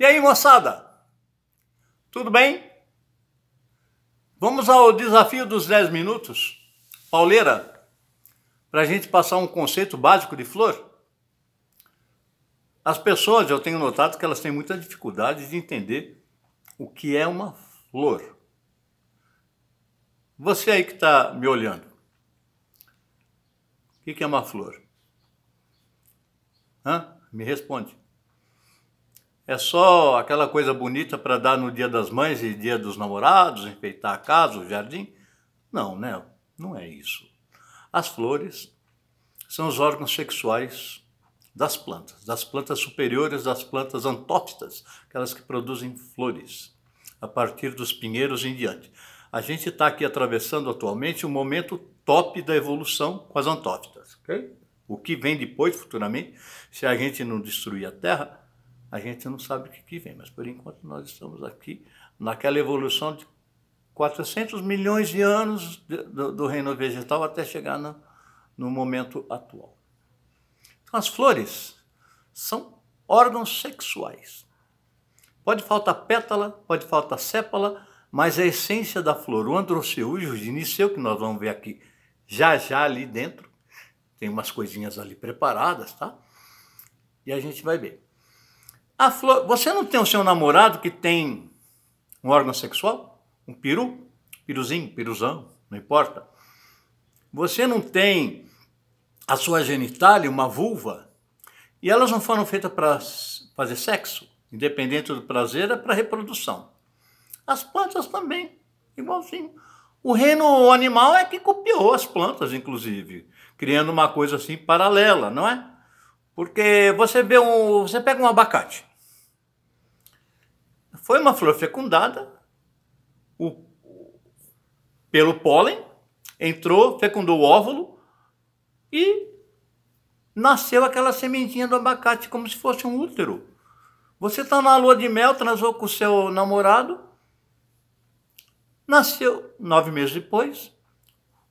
E aí, moçada? Tudo bem? Vamos ao desafio dos 10 minutos? Pauleira, para a gente passar um conceito básico de flor? As pessoas, eu tenho notado que elas têm muita dificuldade de entender o que é uma flor. Você aí que está me olhando, o que é uma flor? Hã? Me responde é só aquela coisa bonita para dar no Dia das Mães e Dia dos Namorados, enfeitar a casa, o jardim. Não, né? Não é isso. As flores são os órgãos sexuais das plantas, das plantas superiores, das plantas antópitas, aquelas que produzem flores, a partir dos pinheiros em diante. A gente está aqui atravessando atualmente o um momento top da evolução com as antópitas. Okay? O que vem depois, futuramente, se a gente não destruir a terra, a gente não sabe o que, que vem, mas por enquanto nós estamos aqui naquela evolução de 400 milhões de anos do, do reino vegetal até chegar no, no momento atual. Então, as flores são órgãos sexuais. Pode faltar pétala, pode faltar sépala, mas a essência da flor, o androceújo, de Niceu, que nós vamos ver aqui já já ali dentro, tem umas coisinhas ali preparadas, tá? E a gente vai ver. A flor, você não tem o seu namorado que tem um órgão sexual? Um peru? Piruzinho, piruzão, não importa. Você não tem a sua genitália, uma vulva? E elas não foram feitas para fazer sexo, independente do prazer, é para reprodução. As plantas também, igualzinho. O reino animal é que copiou as plantas, inclusive, criando uma coisa assim paralela, não é? Porque você vê um, você pega um abacate. Foi uma flor fecundada o, pelo pólen, entrou, fecundou o óvulo e nasceu aquela sementinha do abacate como se fosse um útero. Você está na lua de mel, transou com o seu namorado, nasceu nove meses depois,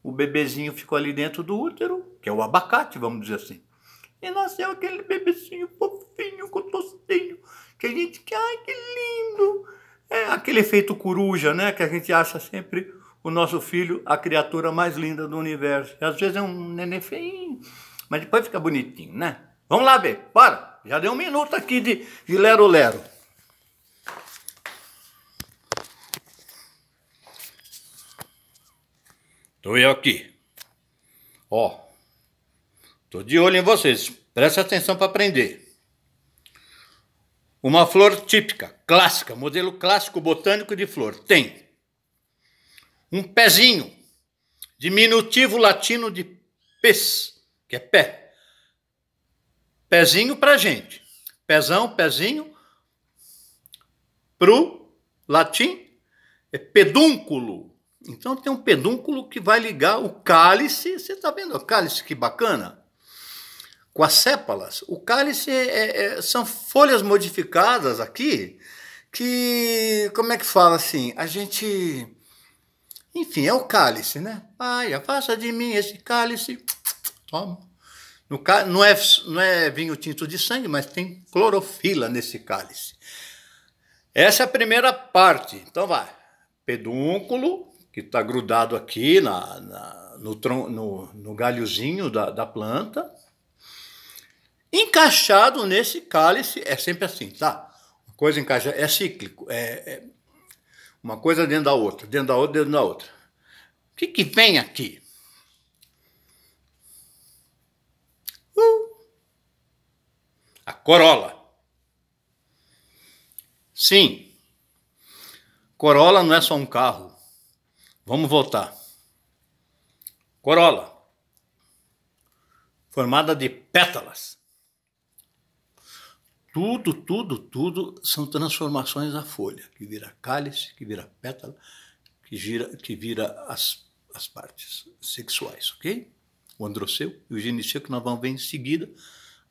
o bebezinho ficou ali dentro do útero, que é o abacate, vamos dizer assim. E nasceu aquele bebezinho fofinho, com tostinho, que a gente, ai que lindo! é aquele efeito coruja, né? Que a gente acha sempre o nosso filho a criatura mais linda do universo. E às vezes é um neném feinho, mas depois fica bonitinho, né? Vamos lá ver, bora! Já deu um minuto aqui de, lero lero. Tô eu aqui. Ó. Tô de olho em vocês. Preste atenção para aprender. Uma flor típica, clássica, modelo clássico botânico de flor, tem um pezinho, diminutivo latino de pes, que é pé. Pezinho para gente. Pezão, pezinho. Pro latim é pedúnculo. Então tem um pedúnculo que vai ligar o cálice. Você está vendo o cálice que bacana? com as sépalas. O cálice é, é, são folhas modificadas aqui que, como é que fala assim? A gente. Enfim, é o cálice, né? Pai, afasta de mim esse cálice. Toma. No, não, é, não é vinho tinto de sangue, mas tem clorofila nesse cálice. Essa é a primeira parte. Então vai. Pedúnculo, que está grudado aqui na, na no, tron, no, no galhozinho da, da planta encaixado nesse cálice, é sempre assim, tá? Uma coisa encaixa, é cíclico, é, é uma coisa dentro da outra, dentro da outra, dentro da outra. O que, que vem aqui? Uh, a corola. Sim, Corolla não é só um carro. Vamos voltar. Corolla, formada de pétalas tudo, tudo, tudo são transformações da folha, que vira cálice, que vira pétala, que, gira, que vira as, as partes sexuais, ok? O androceu e o gineceu que nós vamos ver em seguida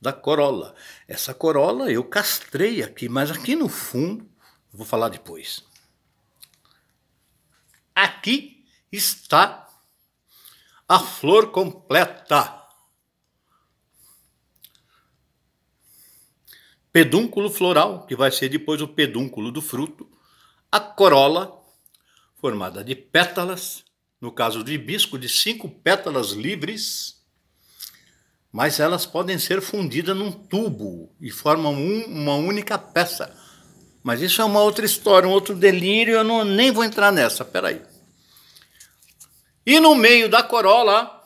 da corola. Essa corola eu castrei aqui, mas aqui no fundo, vou falar depois. Aqui está a flor completa. pedúnculo floral, que vai ser depois o pedúnculo do fruto, a corola, formada de pétalas, no caso do hibisco, de cinco pétalas livres, mas elas podem ser fundidas num tubo e formam um, uma única peça. Mas isso é uma outra história, um outro delírio, eu não, nem vou entrar nessa, peraí. E no meio da corola,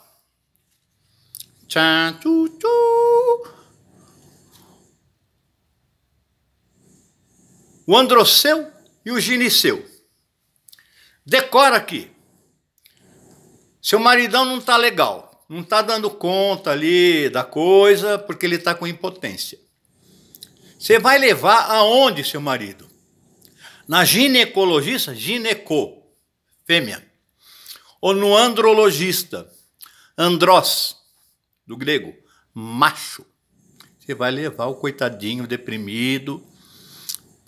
tchan, tchu, tchu, o Androceu e o Giniceu. Decora aqui. Seu maridão não está legal, não está dando conta ali da coisa, porque ele está com impotência. Você vai levar aonde seu marido? Na ginecologista, gineco, fêmea. Ou no andrologista, andros, do grego, macho. Você vai levar o coitadinho deprimido,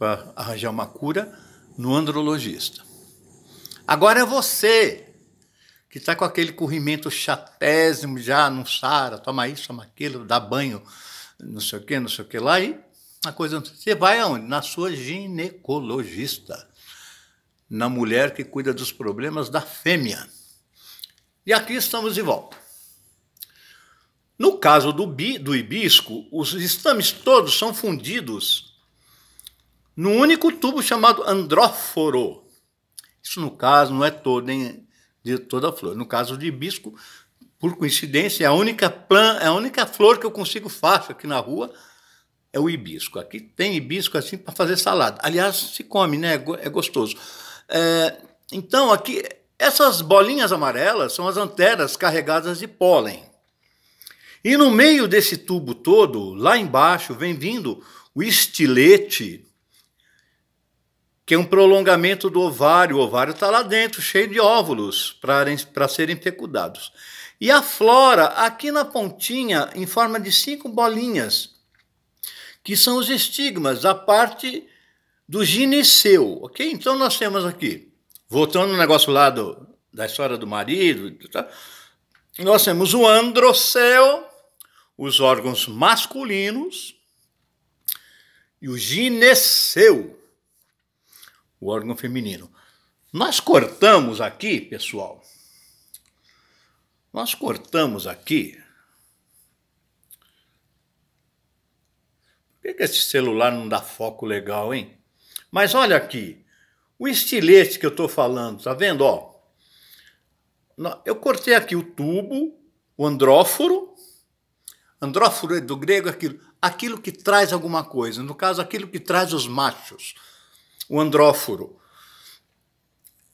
para arranjar uma cura no andrologista. Agora é você que está com aquele corrimento chatésimo, já não sara, toma isso, toma aquilo, dá banho, não sei o que, não sei o que lá, e a coisa não... Você vai aonde? Na sua ginecologista, na mulher que cuida dos problemas da fêmea. E aqui estamos de volta. No caso do, bi, do hibisco, os estames todos são fundidos num único tubo chamado andróforo. Isso, no caso, não é todo, nem de toda a flor. No caso de hibisco, por coincidência, é a única plan, é a única flor que eu consigo fácil aqui na rua é o hibisco. Aqui tem hibisco assim para fazer salada. Aliás, se come, né? É, é gostoso. É, então, aqui, essas bolinhas amarelas são as anteras carregadas de pólen. E no meio desse tubo todo, lá embaixo, vem vindo o estilete que é um prolongamento do ovário. O ovário está lá dentro, cheio de óvulos para serem fecundados. E a flora, aqui na pontinha, em forma de cinco bolinhas, que são os estigmas, a parte do gineceu, ok? Então nós temos aqui, voltando no negócio lá do, da história do marido, tá? nós temos o androceu, os órgãos masculinos, e o gineceu, o órgão feminino. Nós cortamos aqui, pessoal, nós cortamos aqui. Por que esse celular não dá foco legal, hein? Mas olha aqui, o estilete que eu estou falando, tá vendo? Ó, eu cortei aqui o tubo, o andróforo. Andróforo é do grego aquilo, aquilo que traz alguma coisa, no caso, aquilo que traz os machos o andróforo.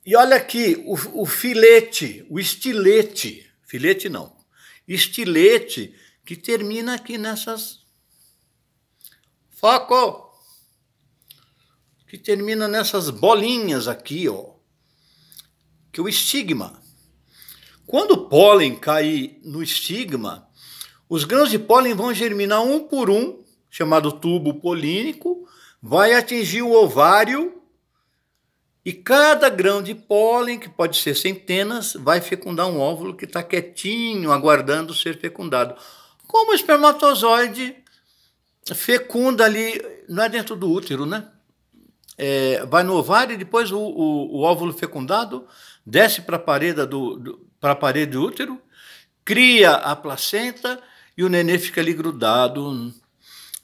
E olha aqui, o, o filete, o estilete, filete não, estilete que termina aqui nessas. Foco! Que termina nessas bolinhas aqui, ó. Que é o estigma. Quando o pólen cair no estigma, os grãos de pólen vão germinar um por um, chamado tubo polínico, vai atingir o ovário e cada grão de pólen, que pode ser centenas, vai fecundar um óvulo que está quietinho, aguardando ser fecundado. Como o espermatozoide fecunda ali, não é dentro do útero, né? É, vai no ovário e depois o, o, o óvulo fecundado desce para a parede do, do para a parede do útero, cria a placenta e o nenê fica ali grudado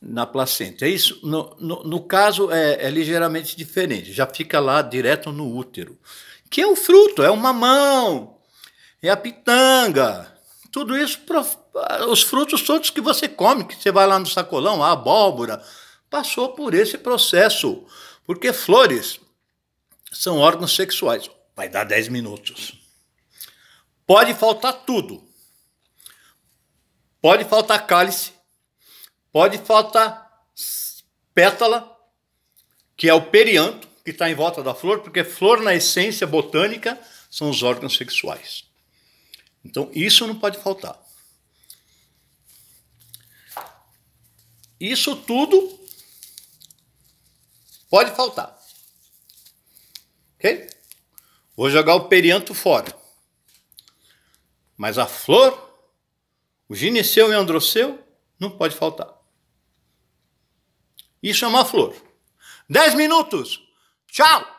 na placenta. É isso. No, no, no caso, é, é, ligeiramente diferente. Já fica lá direto no útero, que é o fruto, é o mamão, é a pitanga. Tudo isso, os frutos todos que você come, que você vai lá no sacolão, a abóbora, passou por esse processo. Porque flores são órgãos sexuais. Vai dar 10 minutos. Pode faltar tudo. Pode faltar cálice, Pode faltar pétala, que é o perianto, que está em volta da flor, porque flor, na essência botânica, são os órgãos sexuais. Então, isso não pode faltar. Isso tudo pode faltar. Ok? Vou jogar o perianto fora. Mas a flor, o gineceu e o androceu, não pode faltar e chamar a flor. 10 minutos. Tchau!